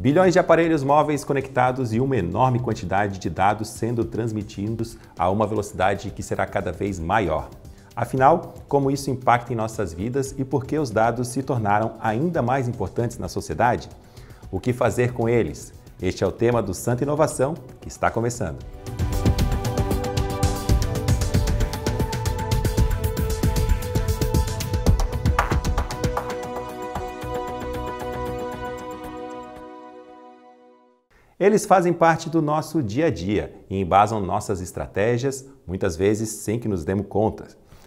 Bilhões de aparelhos móveis conectados e uma enorme quantidade de dados sendo transmitidos a uma velocidade que será cada vez maior. Afinal, como isso impacta em nossas vidas e por que os dados se tornaram ainda mais importantes na sociedade? O que fazer com eles? Este é o tema do Santa Inovação que está começando. Eles fazem parte do nosso dia a dia e embasam nossas estratégias, muitas vezes sem que nos demos conta.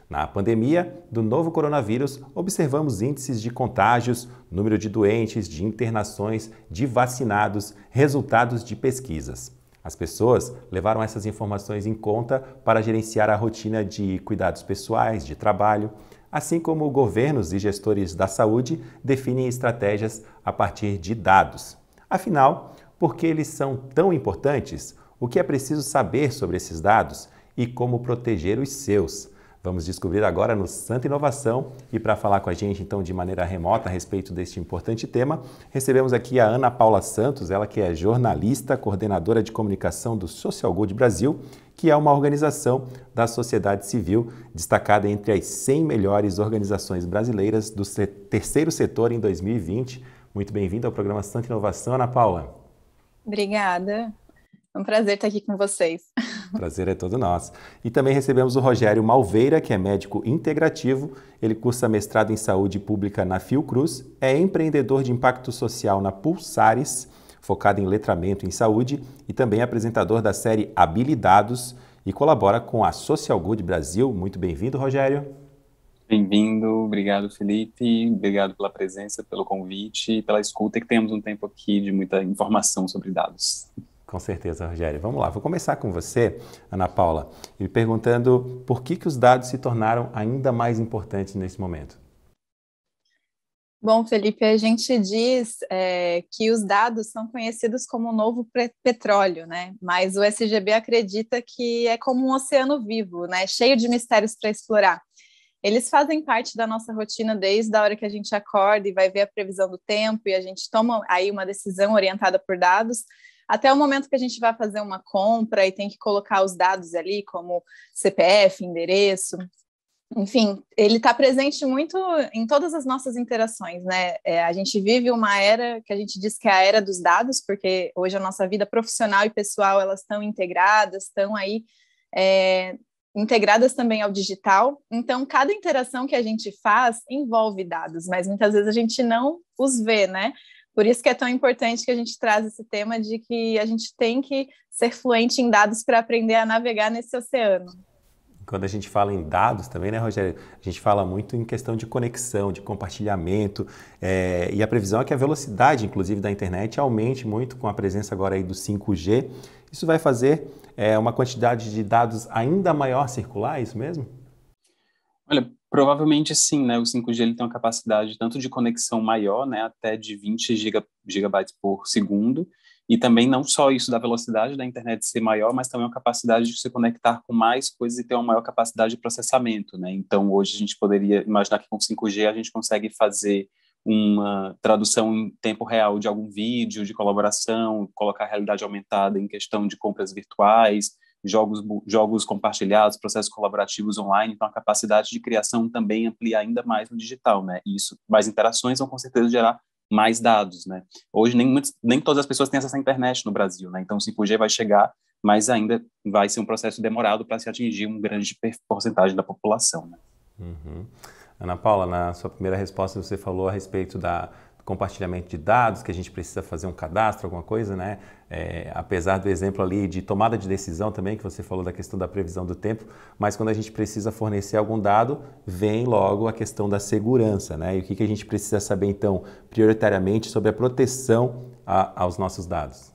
Na pandemia do novo coronavírus, observamos índices de contágios, número de doentes, de internações, de vacinados, resultados de pesquisas. As pessoas levaram essas informações em conta para gerenciar a rotina de cuidados pessoais, de trabalho, assim como governos e gestores da saúde definem estratégias a partir de dados. Afinal, por que eles são tão importantes? O que é preciso saber sobre esses dados e como proteger os seus? Vamos descobrir agora no Santa Inovação. E para falar com a gente, então, de maneira remota a respeito deste importante tema, recebemos aqui a Ana Paula Santos, ela que é jornalista, coordenadora de comunicação do Social Good Brasil, que é uma organização da sociedade civil destacada entre as 100 melhores organizações brasileiras do terceiro setor em 2020. Muito bem-vinda ao programa Santa Inovação, Ana Paula. Obrigada. É um prazer estar aqui com vocês. Prazer é todo nosso. E também recebemos o Rogério Malveira, que é médico integrativo. Ele cursa mestrado em saúde pública na Fiocruz, é empreendedor de impacto social na Pulsares, focado em letramento em saúde, e também é apresentador da série Habilidados e colabora com a Social Good Brasil. Muito bem-vindo, Rogério. Bem-vindo, obrigado Felipe, obrigado pela presença, pelo convite e pela escuta, que temos um tempo aqui de muita informação sobre dados. Com certeza, Rogério. Vamos lá, vou começar com você, Ana Paula, me perguntando por que, que os dados se tornaram ainda mais importantes nesse momento. Bom, Felipe, a gente diz é, que os dados são conhecidos como o novo petróleo, né? Mas o SGB acredita que é como um oceano vivo, né? Cheio de mistérios para explorar eles fazem parte da nossa rotina desde a hora que a gente acorda e vai ver a previsão do tempo e a gente toma aí uma decisão orientada por dados, até o momento que a gente vai fazer uma compra e tem que colocar os dados ali, como CPF, endereço. Enfim, ele está presente muito em todas as nossas interações, né? É, a gente vive uma era que a gente diz que é a era dos dados, porque hoje a nossa vida profissional e pessoal elas estão integradas, estão aí é, integradas também ao digital. Então, cada interação que a gente faz envolve dados, mas muitas vezes a gente não os vê, né? Por isso que é tão importante que a gente traz esse tema de que a gente tem que ser fluente em dados para aprender a navegar nesse oceano. Quando a gente fala em dados também, né, Rogério? A gente fala muito em questão de conexão, de compartilhamento. É, e a previsão é que a velocidade, inclusive, da internet aumente muito com a presença agora aí do 5G. Isso vai fazer é, uma quantidade de dados ainda maior circular, é isso mesmo? Olha, provavelmente sim, né? O 5G ele tem uma capacidade tanto de conexão maior, né, até de 20 giga, gigabytes por segundo, e também não só isso da velocidade da internet ser maior, mas também a capacidade de se conectar com mais coisas e ter uma maior capacidade de processamento, né? Então, hoje a gente poderia imaginar que com 5G a gente consegue fazer uma tradução em tempo real de algum vídeo, de colaboração, colocar realidade aumentada em questão de compras virtuais, jogos, jogos compartilhados, processos colaborativos online, então a capacidade de criação também amplia ainda mais no digital, né? E isso, mais interações vão com certeza gerar mais dados, né? Hoje nem, nem todas as pessoas têm acesso à internet no Brasil, né? Então o 5G vai chegar, mas ainda vai ser um processo demorado para se atingir um grande porcentagem da população, né? Uhum. Ana Paula, na sua primeira resposta você falou a respeito da compartilhamento de dados, que a gente precisa fazer um cadastro, alguma coisa, né? É, apesar do exemplo ali de tomada de decisão também, que você falou da questão da previsão do tempo, mas quando a gente precisa fornecer algum dado, vem logo a questão da segurança, né? E o que, que a gente precisa saber, então, prioritariamente sobre a proteção a, aos nossos dados?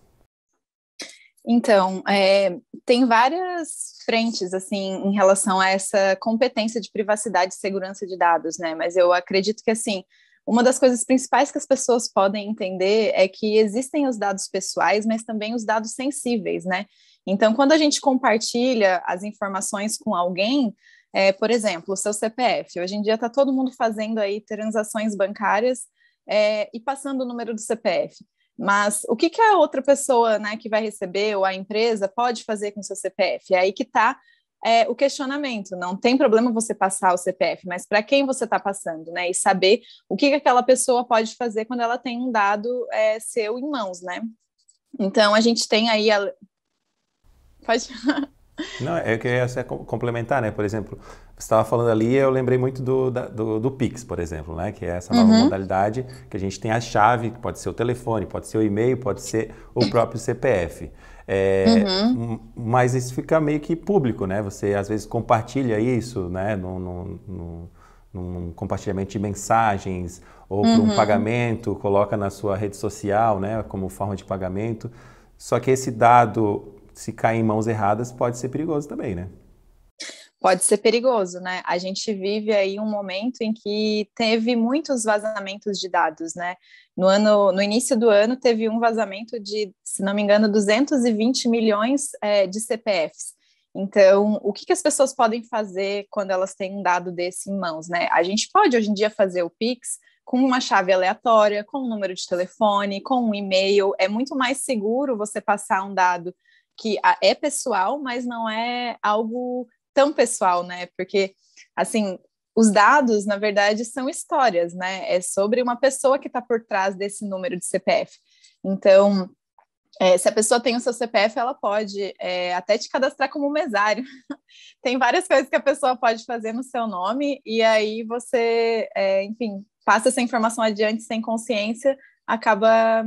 Então, é, tem várias frentes, assim, em relação a essa competência de privacidade e segurança de dados, né? Mas eu acredito que, assim, uma das coisas principais que as pessoas podem entender é que existem os dados pessoais, mas também os dados sensíveis, né? Então, quando a gente compartilha as informações com alguém, é, por exemplo, o seu CPF, hoje em dia está todo mundo fazendo aí transações bancárias é, e passando o número do CPF. Mas o que, que a outra pessoa né, que vai receber ou a empresa pode fazer com o seu CPF? É aí que está é, o questionamento. Não tem problema você passar o CPF, mas para quem você está passando, né? E saber o que, que aquela pessoa pode fazer quando ela tem um dado é, seu em mãos, né? Então a gente tem aí a... Pode. Não, é que essa é complementar, né? Por exemplo, você estava falando ali, eu lembrei muito do, da, do, do, Pix, por exemplo, né? Que é essa nova uhum. modalidade que a gente tem a chave, que pode ser o telefone, pode ser o e-mail, pode ser o próprio CPF. É, uhum. Mas isso fica meio que público, né? Você às vezes compartilha isso, né? No, no, no, num compartilhamento de mensagens ou uhum. um pagamento, coloca na sua rede social, né? Como forma de pagamento. Só que esse dado, se cair em mãos erradas, pode ser perigoso também, né? pode ser perigoso, né? A gente vive aí um momento em que teve muitos vazamentos de dados, né? No ano, no início do ano teve um vazamento de, se não me engano, 220 milhões é, de CPFs. Então, o que, que as pessoas podem fazer quando elas têm um dado desse em mãos, né? A gente pode hoje em dia fazer o Pix com uma chave aleatória, com um número de telefone, com um e-mail. É muito mais seguro você passar um dado que ah, é pessoal, mas não é algo tão pessoal, né? Porque, assim, os dados, na verdade, são histórias, né? É sobre uma pessoa que está por trás desse número de CPF. Então, é, se a pessoa tem o seu CPF, ela pode é, até te cadastrar como mesário. tem várias coisas que a pessoa pode fazer no seu nome, e aí você, é, enfim, passa essa informação adiante sem consciência, acaba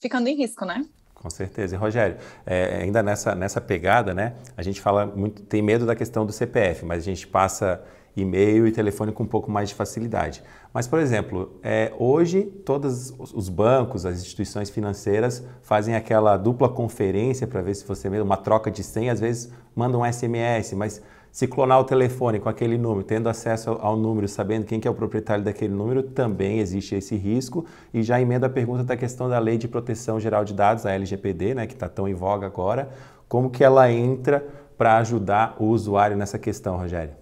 ficando em risco, né? Com certeza. E Rogério, é, ainda nessa, nessa pegada, né? A gente fala muito, tem medo da questão do CPF, mas a gente passa e-mail e telefone com um pouco mais de facilidade. Mas, por exemplo, é, hoje todos os bancos, as instituições financeiras fazem aquela dupla conferência para ver se você mesmo, uma troca de senha, às vezes manda um SMS, mas se clonar o telefone com aquele número, tendo acesso ao número, sabendo quem que é o proprietário daquele número, também existe esse risco. E já emenda a pergunta da questão da Lei de Proteção Geral de Dados, a LGPD, né, que está tão em voga agora. Como que ela entra para ajudar o usuário nessa questão, Rogério?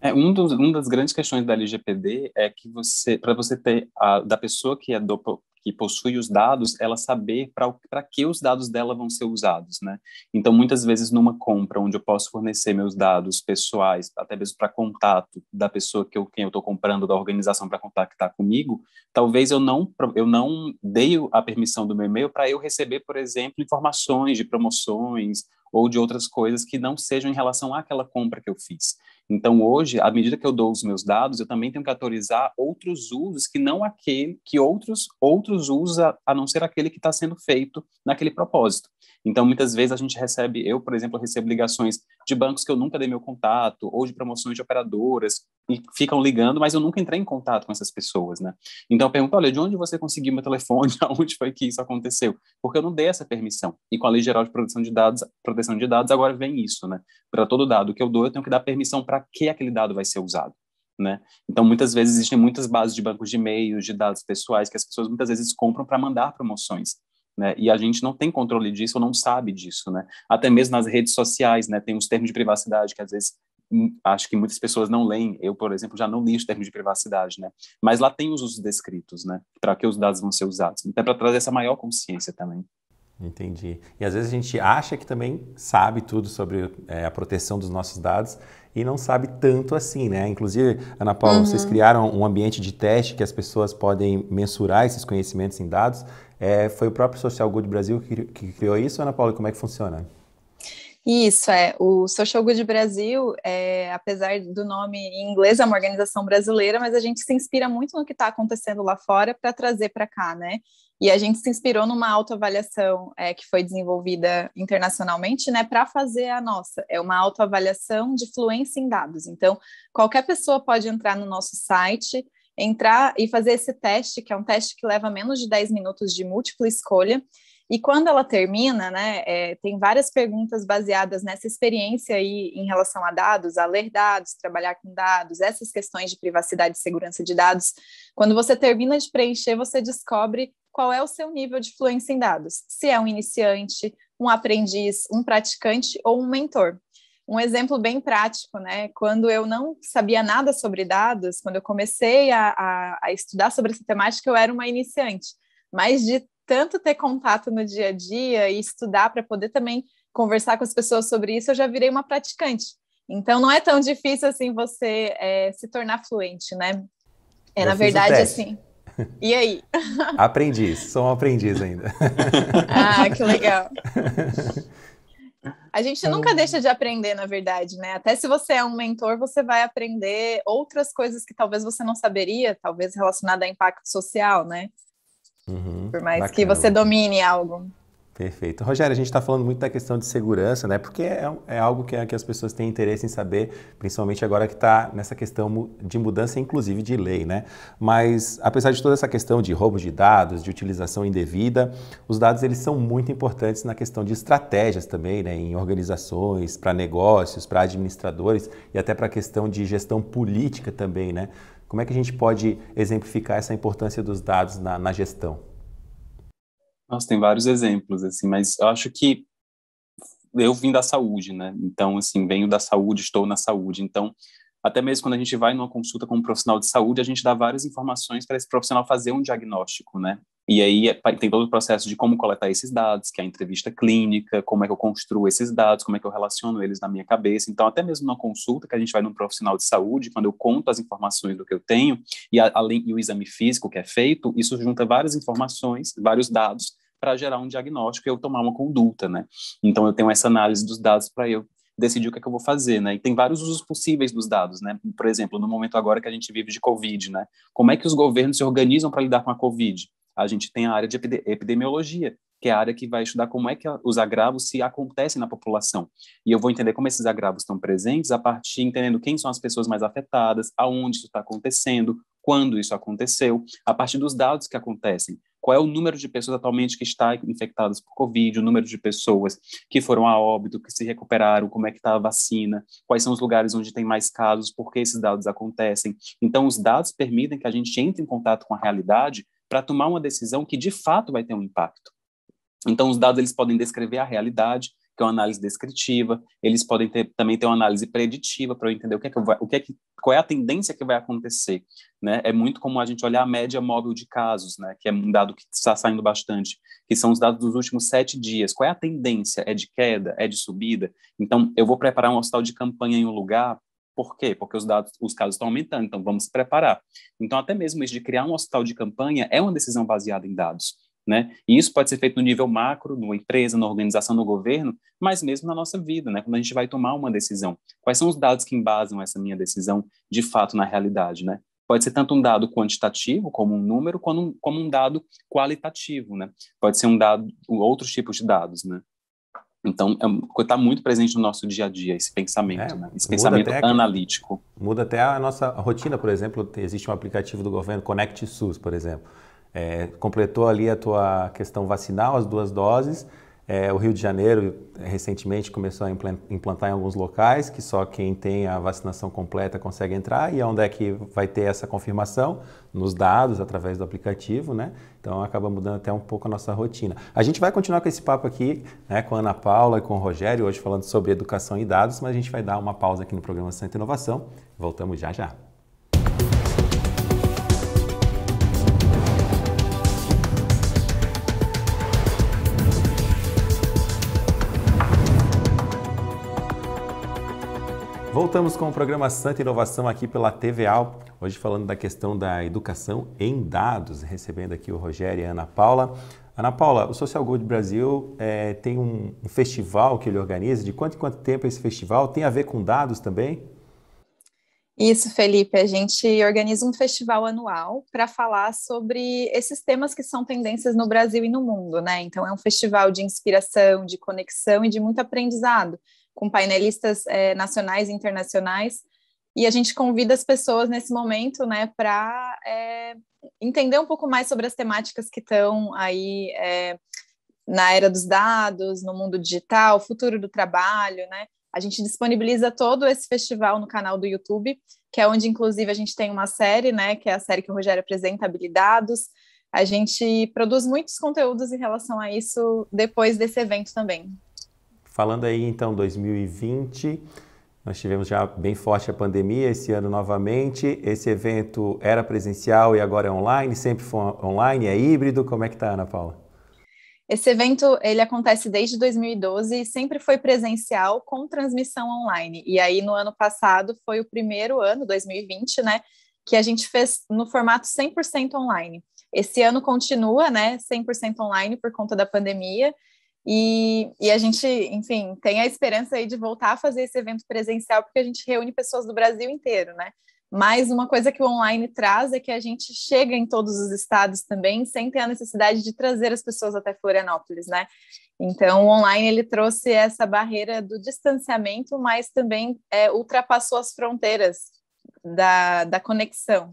É, um dos, uma das grandes questões da LGPD é que você, para você ter a, da pessoa que é do, que possui os dados, ela saber para que os dados dela vão ser usados, né? Então, muitas vezes numa compra onde eu posso fornecer meus dados pessoais, até mesmo para contato da pessoa que eu, quem eu estou comprando, da organização para contactar comigo, talvez eu não, eu não dei a permissão do meu e-mail para eu receber, por exemplo, informações de promoções ou de outras coisas que não sejam em relação àquela compra que eu fiz. Então, hoje, à medida que eu dou os meus dados, eu também tenho que autorizar outros usos que não aquele, que outros outros usos a, a não ser aquele que está sendo feito naquele propósito. Então, muitas vezes a gente recebe, eu, por exemplo, recebo ligações de bancos que eu nunca dei meu contato, ou de promoções de operadoras, ficam ligando, mas eu nunca entrei em contato com essas pessoas, né? Então eu pergunto, olha, de onde você conseguiu meu telefone? Aonde foi que isso aconteceu? Porque eu não dei essa permissão. E com a Lei Geral de Proteção de Dados, proteção de dados agora vem isso, né? Para todo dado que eu dou, eu tenho que dar permissão para que aquele dado vai ser usado. Né? Então, muitas vezes existem muitas bases de bancos de e-mails, de dados pessoais, que as pessoas muitas vezes compram para mandar promoções. Né? E a gente não tem controle disso, ou não sabe disso, né? Até mesmo nas redes sociais, né? Tem os termos de privacidade que às vezes acho que muitas pessoas não leem. Eu, por exemplo, já não li os termos de privacidade, né? Mas lá tem os usos descritos, né? Para que os dados vão ser usados. Então, é para trazer essa maior consciência também. Entendi. E às vezes a gente acha que também sabe tudo sobre é, a proteção dos nossos dados e não sabe tanto assim, né? Inclusive, Ana Paula, uhum. vocês criaram um ambiente de teste que as pessoas podem mensurar esses conhecimentos em dados. É, foi o próprio Social Good Brasil que, que criou isso, Ana Paula? Como é que funciona? Isso, é. O Social Good Brasil, é, apesar do nome em inglês, é uma organização brasileira, mas a gente se inspira muito no que está acontecendo lá fora para trazer para cá, né? E a gente se inspirou numa autoavaliação é, que foi desenvolvida internacionalmente, né, para fazer a nossa. É uma autoavaliação de fluência em dados. Então, qualquer pessoa pode entrar no nosso site, entrar e fazer esse teste, que é um teste que leva menos de 10 minutos de múltipla escolha, e quando ela termina, né, é, tem várias perguntas baseadas nessa experiência aí em relação a dados, a ler dados, trabalhar com dados, essas questões de privacidade e segurança de dados. Quando você termina de preencher, você descobre qual é o seu nível de fluência em dados, se é um iniciante, um aprendiz, um praticante ou um mentor. Um exemplo bem prático, né? Quando eu não sabia nada sobre dados, quando eu comecei a, a, a estudar sobre essa temática, eu era uma iniciante mas de tanto ter contato no dia a dia e estudar para poder também conversar com as pessoas sobre isso, eu já virei uma praticante. Então não é tão difícil assim você é, se tornar fluente, né? É eu na verdade assim. E aí? Aprendiz, sou um aprendiz ainda. ah, que legal. A gente nunca então deixa de aprender, na verdade, né? Até se você é um mentor, você vai aprender outras coisas que talvez você não saberia, talvez relacionada a impacto social, né? Uhum, por mais bacana. que você domine algo. Perfeito. Rogério, a gente está falando muito da questão de segurança, né? Porque é, é algo que, é, que, as pessoas têm interesse em saber, principalmente agora que está nessa questão de mudança, inclusive de lei, né? Mas, apesar de toda essa questão de roubo de dados, de utilização indevida, os dados eles são muito importantes na questão de estratégias também, né? Em organizações, para negócios, para administradores e até para a questão de gestão política também, né? Como é que a gente pode exemplificar essa importância dos dados na, na gestão? Nossa, tem vários exemplos, assim, mas eu acho que eu vim da saúde, né? Então, assim, venho da saúde, estou na saúde. Então, até mesmo quando a gente vai numa consulta com um profissional de saúde, a gente dá várias informações para esse profissional fazer um diagnóstico, né? E aí é, tem todo o processo de como coletar esses dados, que é a entrevista clínica, como é que eu construo esses dados, como é que eu relaciono eles na minha cabeça. Então, até mesmo numa consulta que a gente vai num profissional de saúde, quando eu conto as informações do que eu tenho, e, além, e o exame físico que é feito, isso junta várias informações, vários dados, para gerar um diagnóstico e eu tomar uma conduta, né? Então eu tenho essa análise dos dados para eu decidir o que é que eu vou fazer, né? E tem vários usos possíveis dos dados, né? Por exemplo, no momento agora que a gente vive de Covid, né? Como é que os governos se organizam para lidar com a Covid? A gente tem a área de epidemiologia, que é a área que vai estudar como é que os agravos se acontecem na população. E eu vou entender como esses agravos estão presentes a partir entendendo quem são as pessoas mais afetadas, aonde isso está acontecendo, quando isso aconteceu, a partir dos dados que acontecem qual é o número de pessoas atualmente que está infectadas por Covid, o número de pessoas que foram a óbito, que se recuperaram, como é que está a vacina, quais são os lugares onde tem mais casos, por que esses dados acontecem. Então, os dados permitem que a gente entre em contato com a realidade para tomar uma decisão que, de fato, vai ter um impacto. Então, os dados eles podem descrever a realidade, que é uma análise descritiva, eles podem ter, também ter uma análise preditiva para eu entender o que é que vai, o que é que, qual é a tendência que vai acontecer, né? É muito como a gente olhar a média móvel de casos, né? Que é um dado que está saindo bastante, que são os dados dos últimos sete dias. Qual é a tendência? É de queda? É de subida? Então, eu vou preparar um hospital de campanha em um lugar por quê? Porque os dados, os casos estão aumentando, então vamos se preparar. Então, até mesmo isso de criar um hospital de campanha é uma decisão baseada em dados. Né? E isso pode ser feito no nível macro, numa empresa, na organização, no governo, mas mesmo na nossa vida, né? quando a gente vai tomar uma decisão. Quais são os dados que embasam essa minha decisão de fato na realidade? Né? Pode ser tanto um dado quantitativo, como um número, como um, como um dado qualitativo. Né? Pode ser um dado, outros tipos de dados. Né? Então, está é muito presente no nosso dia a dia esse pensamento, é, né? esse pensamento muda analítico. A, muda até a nossa rotina, por exemplo. Existe um aplicativo do governo, Connect SUS, por exemplo. É, completou ali a tua questão vacinal, as duas doses. É, o Rio de Janeiro recentemente começou a implantar em alguns locais que só quem tem a vacinação completa consegue entrar. E onde é que vai ter essa confirmação? Nos dados, através do aplicativo, né? Então acaba mudando até um pouco a nossa rotina. A gente vai continuar com esse papo aqui né, com a Ana Paula e com o Rogério, hoje falando sobre educação e dados, mas a gente vai dar uma pausa aqui no programa Santa Inovação. Voltamos já já. voltamos com o programa Santa Inovação aqui pela TVA. Hoje falando da questão da educação em dados, recebendo aqui o Rogério e a Ana Paula. Ana Paula, o Social Good Brasil é, tem um, um festival que ele organiza. De quanto em quanto tempo esse festival tem a ver com dados também? Isso, Felipe. A gente organiza um festival anual para falar sobre esses temas que são tendências no Brasil e no mundo, né? Então, é um festival de inspiração, de conexão e de muito aprendizado com painelistas é, nacionais e internacionais. E a gente convida as pessoas nesse momento né, para é, entender um pouco mais sobre as temáticas que estão aí é, na era dos dados, no mundo digital, futuro do trabalho. Né? A gente disponibiliza todo esse festival no canal do YouTube, que é onde, inclusive, a gente tem uma série, né, que é a série que o Rogério apresenta, Habilidados. A gente produz muitos conteúdos em relação a isso depois desse evento também. Falando aí então 2020, nós tivemos já bem forte a pandemia esse ano novamente. Esse evento era presencial e agora é online, sempre foi online, é híbrido. Como é que tá, Ana Paula? Esse evento ele acontece desde 2012 e sempre foi presencial com transmissão online. E aí no ano passado foi o primeiro ano, 2020, né, que a gente fez no formato 100% online. Esse ano continua, né, 100% online por conta da pandemia e, e, a gente, enfim, tem a esperança aí de voltar a fazer esse evento presencial, porque a gente reúne pessoas do Brasil inteiro, né? Mas uma coisa que o online traz é que a gente chega em todos os estados também, sem ter a necessidade de trazer as pessoas até Florianópolis, né? Então, o online ele trouxe essa barreira do distanciamento, mas também é, ultrapassou as fronteiras da, da conexão.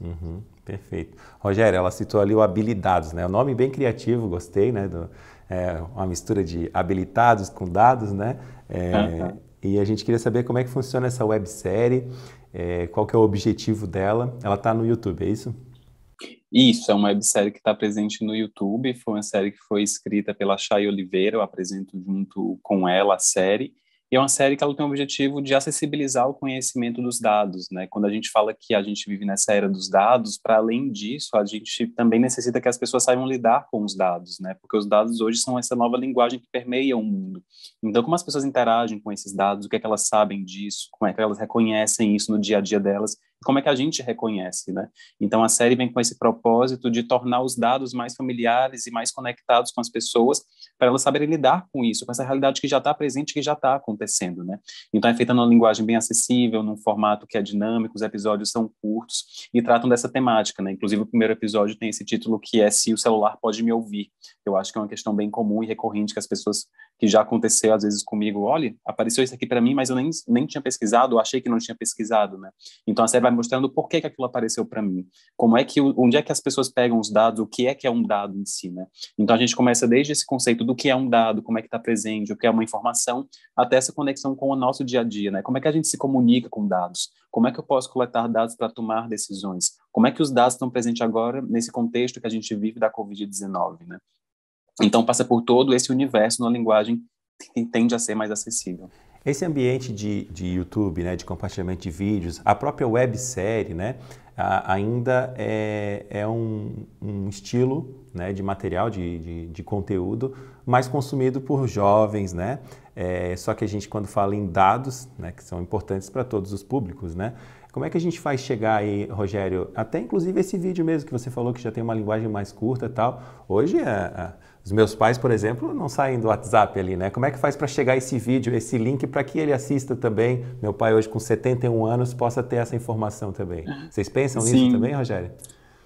Uhum, perfeito. Rogério, ela citou ali o Habilidades, né? O é nome bem criativo, gostei, né? Do é, uma mistura de habilitados com dados, né? É, uhum. E a gente queria saber como é que funciona essa websérie, é, qual que é o objetivo dela. Ela está no YouTube, é isso? Isso, é uma websérie que está presente no YouTube. Foi uma série que foi escrita pela Chay Oliveira, eu apresento junto com ela a série. E é uma série que ela tem o objetivo de acessibilizar o conhecimento dos dados, né? Quando a gente fala que a gente vive nessa era dos dados, para além disso, a gente também necessita que as pessoas saibam lidar com os dados, né? Porque os dados hoje são essa nova linguagem que permeia o mundo. Então, como as pessoas interagem com esses dados, o que é que elas sabem disso, como é que elas reconhecem isso no dia a dia delas, como é que a gente reconhece, né? Então a série vem com esse propósito de tornar os dados mais familiares e mais conectados com as pessoas, para elas saberem lidar com isso, com essa realidade que já está presente, que já está acontecendo, né? Então é feita numa linguagem bem acessível, num formato que é dinâmico, os episódios são curtos e tratam dessa temática, né? Inclusive o primeiro episódio tem esse título que é Se o celular pode me ouvir. Eu acho que é uma questão bem comum e recorrente que as pessoas que já aconteceu às vezes comigo, olha, apareceu isso aqui para mim, mas eu nem, nem tinha pesquisado, ou achei que não tinha pesquisado, né? Então a série vai mostrando por que, que aquilo apareceu para mim, como é que, onde é que as pessoas pegam os dados, o que é que é um dado em si, né? Então a gente começa desde esse conceito do que é um dado, como é que está presente, o que é uma informação, até essa conexão com o nosso dia a dia, né? Como é que a gente se comunica com dados? Como é que eu posso coletar dados para tomar decisões? Como é que os dados estão presentes agora nesse contexto que a gente vive da Covid-19, né? Então, passa por todo esse universo numa linguagem que tende a ser mais acessível. Esse ambiente de, de YouTube, né, de compartilhamento de vídeos, a própria websérie, né, a, ainda é, é um, um estilo né, de material, de, de, de, conteúdo, mais consumido por jovens, né? É, só que a gente, quando fala em dados, né, que são importantes para todos os públicos, né? Como é que a gente faz chegar aí, Rogério, até inclusive esse vídeo mesmo que você falou que já tem uma linguagem mais curta e tal. Hoje é, é os meus pais, por exemplo, não saem do WhatsApp ali, né? Como é que faz para chegar esse vídeo, esse link, para que ele assista também? Meu pai, hoje com 71 anos, possa ter essa informação também. Vocês pensam Sim. nisso também, Rogério?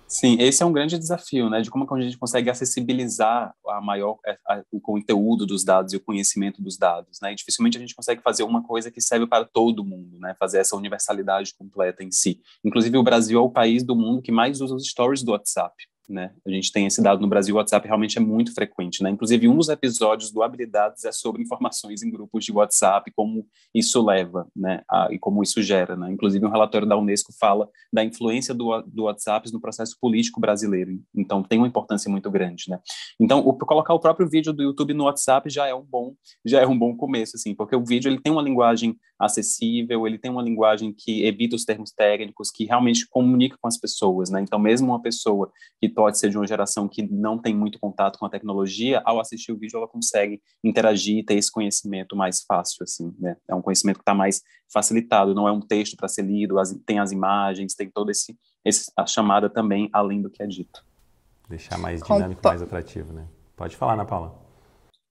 Sim, esse é um grande desafio, né? De como a gente consegue acessibilizar a maior, é, a, o conteúdo dos dados e o conhecimento dos dados, né? E dificilmente a gente consegue fazer uma coisa que serve para todo mundo, né? Fazer essa universalidade completa em si. Inclusive, o Brasil é o país do mundo que mais usa os stories do WhatsApp. Né? A gente tem esse dado no Brasil, o WhatsApp realmente é muito frequente, né? Inclusive, um dos episódios do Habilidades é sobre informações em grupos de WhatsApp, como isso leva, né? A, e como isso gera, né? Inclusive, um relatório da Unesco fala da influência do, do WhatsApp no processo político brasileiro. Então, tem uma importância muito grande, né? Então, o, colocar o próprio vídeo do YouTube no WhatsApp já é um bom, já é um bom começo, assim, porque o vídeo ele tem uma linguagem acessível, ele tem uma linguagem que evita os termos técnicos, que realmente comunica com as pessoas, né? Então, mesmo uma pessoa que pode ser de uma geração que não tem muito contato com a tecnologia, ao assistir o vídeo ela consegue interagir e ter esse conhecimento mais fácil, assim, né? É um conhecimento que está mais facilitado, não é um texto para ser lido, as, tem as imagens, tem todo esse, esse, a chamada também além do que é dito. Deixar mais dinâmico, mais atrativo, né? Pode falar, Ana Paula.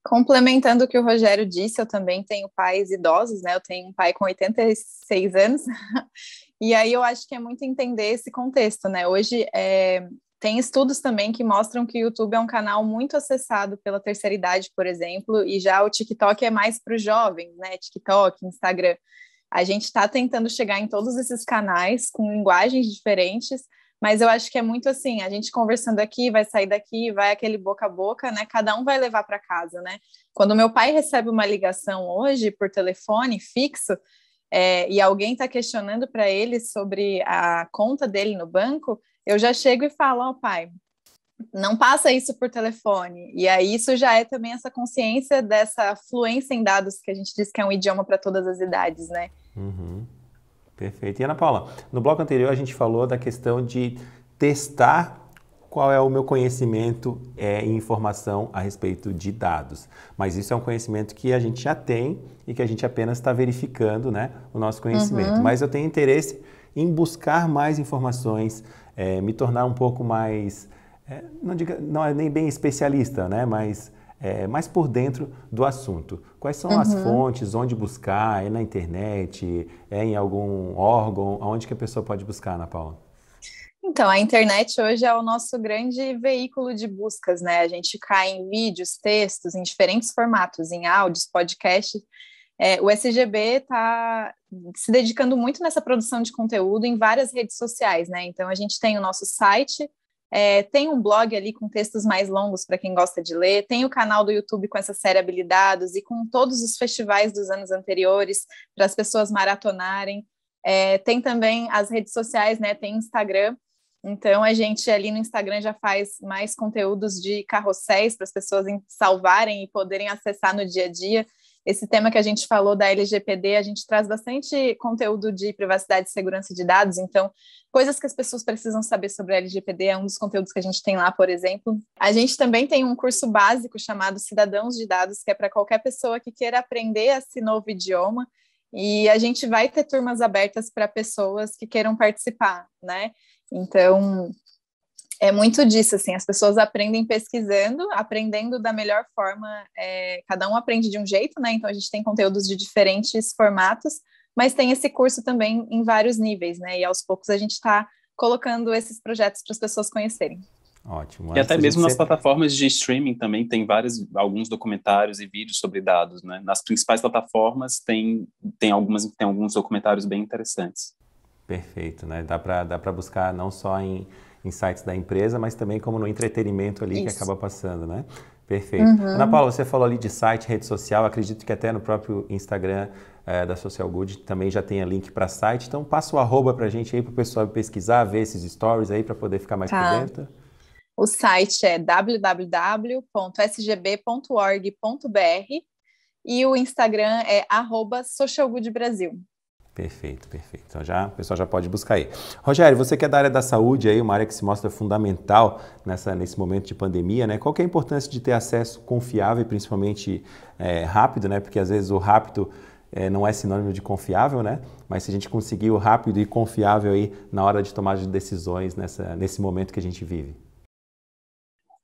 Complementando o que o Rogério disse, eu também tenho pais idosos, né? Eu tenho um pai com 86 anos. e aí eu acho que é muito entender esse contexto, né? Hoje é, tem estudos também que mostram que o YouTube é um canal muito acessado pela terceira idade, por exemplo, e já o TikTok é mais para os jovens, né? TikTok, Instagram. A gente está tentando chegar em todos esses canais com linguagens diferentes, mas eu acho que é muito assim, a gente conversando aqui, vai sair daqui, vai aquele boca a boca, né? Cada um vai levar para casa, né? Quando meu pai recebe uma ligação hoje por telefone fixo, é, e alguém está questionando para ele sobre a conta dele no banco, eu já chego e falo, ó oh, pai, não passa isso por telefone. E aí isso já é também essa consciência dessa fluência em dados que a gente diz que é um idioma para todas as idades, né? Uhum. Perfeito. E Ana Paula, no bloco anterior a gente falou da questão de testar qual é o meu conhecimento é, informação a respeito de dados. Mas isso é um conhecimento que a gente já tem e que a gente apenas está verificando né, o nosso conhecimento. Uhum. Mas eu tenho interesse em buscar mais informações, é, me tornar um pouco mais, é, não, diga, não é nem bem especialista, né, mas é, mais por dentro do assunto. Quais são uhum. as fontes, onde buscar, é na internet, é em algum órgão, aonde que a pessoa pode buscar, Ana Paula? Então, a internet hoje é o nosso grande veículo de buscas, né? A gente cai em vídeos, textos, em diferentes formatos, em áudios, podcasts. É, o SGB está se dedicando muito nessa produção de conteúdo em várias redes sociais, né? Então, a gente tem o nosso site, é, tem um blog ali com textos mais longos para quem gosta de ler, tem o canal do YouTube com essa série Habilidados e com todos os festivais dos anos anteriores para as pessoas maratonarem. É, tem também as redes sociais, né? Tem Instagram então a gente ali no Instagram já faz mais conteúdos de carrosséis para as pessoas salvarem e poderem acessar no dia a dia. Esse tema que a gente falou da LGPD, a gente traz bastante conteúdo de privacidade e segurança de dados, então coisas que as pessoas precisam saber sobre a LGPD é um dos conteúdos que a gente tem lá, por exemplo. A gente também tem um curso básico chamado Cidadãos de Dados, que é para qualquer pessoa que queira aprender esse novo idioma. E a gente vai ter turmas abertas para pessoas que queiram participar, né? Então, é muito disso, assim, as pessoas aprendem pesquisando, aprendendo da melhor forma, é, cada um aprende de um jeito, né? Então a gente tem conteúdos de diferentes formatos, mas tem esse curso também em vários níveis, né? E aos poucos a gente está colocando esses projetos para as pessoas conhecerem. Ótimo. E até mesmo nas plataformas de streaming também tem vários, alguns documentários e vídeos sobre dados, né? Nas principais plataformas tem, tem, algumas, tem alguns documentários bem interessantes. Perfeito, né? Dá para dá buscar não só em, em sites da empresa, mas também como no entretenimento ali Isso. que acaba passando, né? Perfeito. Uhum. Ana Paula, você falou ali de site, rede social, acredito que até no próprio Instagram é, da Social Good também já tenha link para site. Então passa o arroba para a gente aí para o pessoal pesquisar, ver esses stories aí para poder ficar mais tá. por dentro. O site é www.sgb.org.br e o Instagram é @socialgoodbrasil Social Good Brasil. Perfeito, perfeito. Então já o pessoal já pode buscar aí. Rogério, você que é da área da saúde aí, uma área que se mostra fundamental nessa, nesse momento de pandemia, né? Qual que é a importância de ter acesso confiável e principalmente é, rápido, né? Porque às vezes o rápido é, não é sinônimo de confiável, né? Mas se a gente conseguir o rápido e confiável aí na hora de tomar decisões nessa, nesse momento que a gente vive.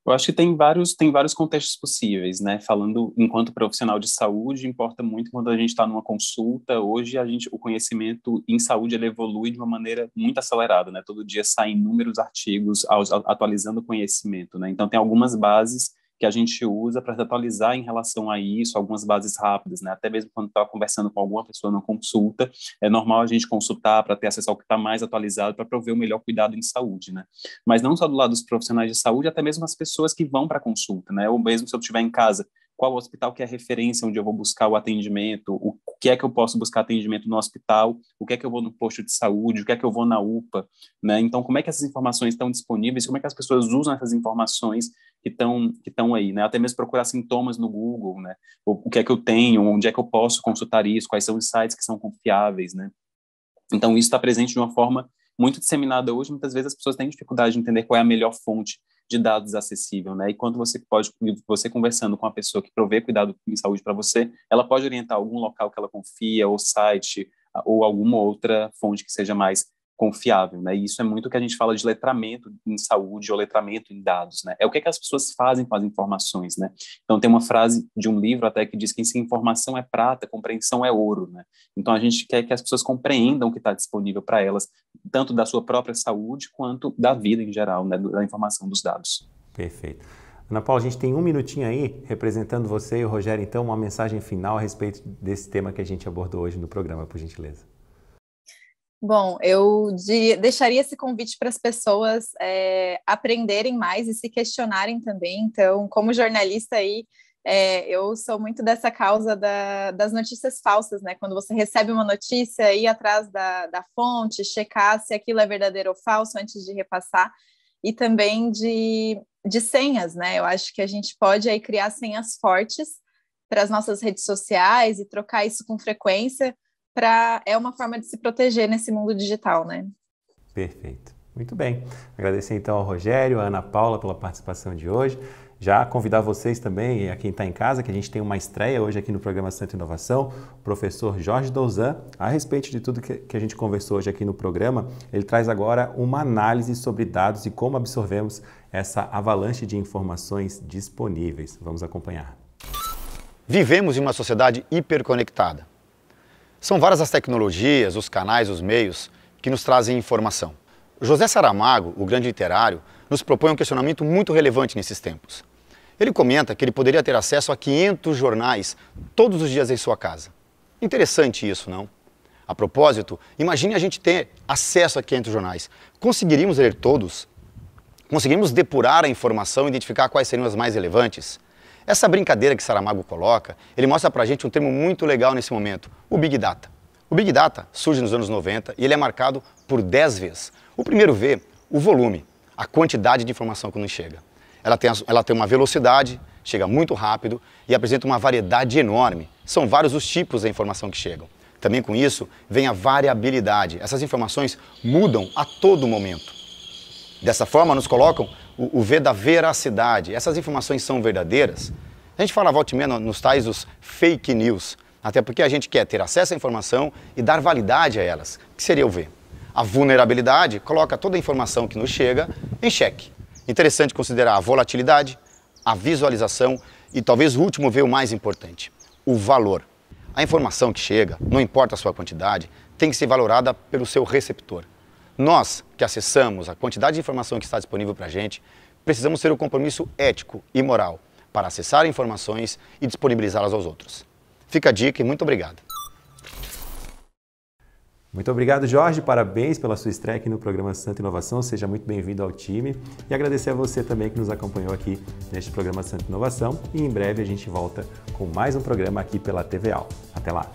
Eu acho que tem vários, tem vários contextos possíveis, né? Falando enquanto profissional de saúde, importa muito quando a gente está numa consulta. Hoje a gente, o conhecimento em saúde ele evolui de uma maneira muito acelerada, né? Todo dia saem inúmeros artigos atualizando o conhecimento, né? Então tem algumas bases que a gente usa para atualizar em relação a isso, algumas bases rápidas, né? Até mesmo quando estou tá conversando com alguma pessoa na consulta, é normal a gente consultar para ter acesso ao que está mais atualizado para prover o melhor cuidado em saúde, né? Mas não só do lado dos profissionais de saúde, até mesmo as pessoas que vão para a consulta, né? Ou mesmo se eu estiver em casa qual hospital que é a referência onde eu vou buscar o atendimento, o que é que eu posso buscar atendimento no hospital, o que é que eu vou no posto de saúde, o que é que eu vou na UPA, né? Então, como é que essas informações estão disponíveis, como é que as pessoas usam essas informações que estão que estão aí, né? Até mesmo procurar sintomas no Google, né? O, o que é que eu tenho, onde é que eu posso consultar isso, quais são os sites que são confiáveis, né? Então, isso está presente de uma forma muito disseminada hoje, muitas vezes as pessoas têm dificuldade de entender qual é a melhor fonte de dados acessível, né? E quando você pode, você conversando com a pessoa que provê cuidado em saúde para você, ela pode orientar algum local que ela confia, ou site, ou alguma outra fonte que seja mais confiável, né? E isso é muito o que a gente fala de letramento em saúde ou letramento em dados, né? É o que, é que as pessoas fazem com as informações, né? Então tem uma frase de um livro até que diz que se informação é prata, compreensão é ouro, né? Então a gente quer que as pessoas compreendam o que está disponível para elas, tanto da sua própria saúde quanto da vida em geral, né? Da informação dos dados. Perfeito. Ana Paula, a gente tem um minutinho aí, representando você e o Rogério, então, uma mensagem final a respeito desse tema que a gente abordou hoje no programa, por gentileza. Bom, eu de, deixaria esse convite para as pessoas é, aprenderem mais e se questionarem também. Então, como jornalista aí, é, eu sou muito dessa causa da, das notícias falsas, né? Quando você recebe uma notícia, ir atrás da, da fonte, checar se aquilo é verdadeiro ou falso antes de repassar, e também de, de senhas, né? Eu acho que a gente pode aí criar senhas fortes para as nossas redes sociais e trocar isso com frequência é uma forma de se proteger nesse mundo digital, né? Perfeito. Muito bem. Agradecer então ao Rogério, à Ana Paula pela participação de hoje. Já convidar vocês também e a quem está em casa, que a gente tem uma estreia hoje aqui no programa Santa Inovação, o professor Jorge Douzan, a respeito de tudo que, que a gente conversou hoje aqui no programa, ele traz agora uma análise sobre dados e como absorvemos essa avalanche de informações disponíveis. Vamos acompanhar. Vivemos em uma sociedade hiperconectada são várias as tecnologias, os canais, os meios que nos trazem informação. José Saramago, o grande literário, nos propõe um questionamento muito relevante nesses tempos. Ele comenta que ele poderia ter acesso a 500 jornais todos os dias em sua casa. Interessante isso, não? A propósito, imagine a gente ter acesso a 500 jornais. Conseguiríamos ler todos? Conseguiríamos depurar a informação e identificar quais seriam as mais relevantes? Essa brincadeira que Saramago coloca, ele mostra para a gente um termo muito legal nesse momento, o Big Data. O Big Data surge nos anos 90 e ele é marcado por 10 vezes. O primeiro V, o volume, a quantidade de informação que nos chega. Ela tem, ela tem uma velocidade, chega muito rápido e apresenta uma variedade enorme. São vários os tipos da informação que chegam. Também com isso vem a variabilidade. Essas informações mudam a todo momento. Dessa forma, nos colocam o, o V da veracidade. Essas informações são verdadeiras? A gente fala volta e meia nos tais os fake news, até porque a gente quer ter acesso à informação e dar validade a elas, que seria o V. A vulnerabilidade coloca toda a informação que nos chega em xeque. Interessante considerar a volatilidade, a visualização e talvez o último V, o mais importante, o valor. A informação que chega, não importa a sua quantidade, tem que ser valorada pelo seu receptor. Nós, que acessamos a quantidade de informação que está disponível para a gente, precisamos ter o um compromisso ético e moral para acessar informações e disponibilizá-las aos outros. Fica a dica e muito obrigado. Muito obrigado, Jorge. Parabéns pela sua estreia aqui no programa Santa Inovação. Seja muito bem-vindo ao time. E agradecer a você também que nos acompanhou aqui neste programa Santa Inovação. E em breve a gente volta com mais um programa aqui pela TVA. Até lá!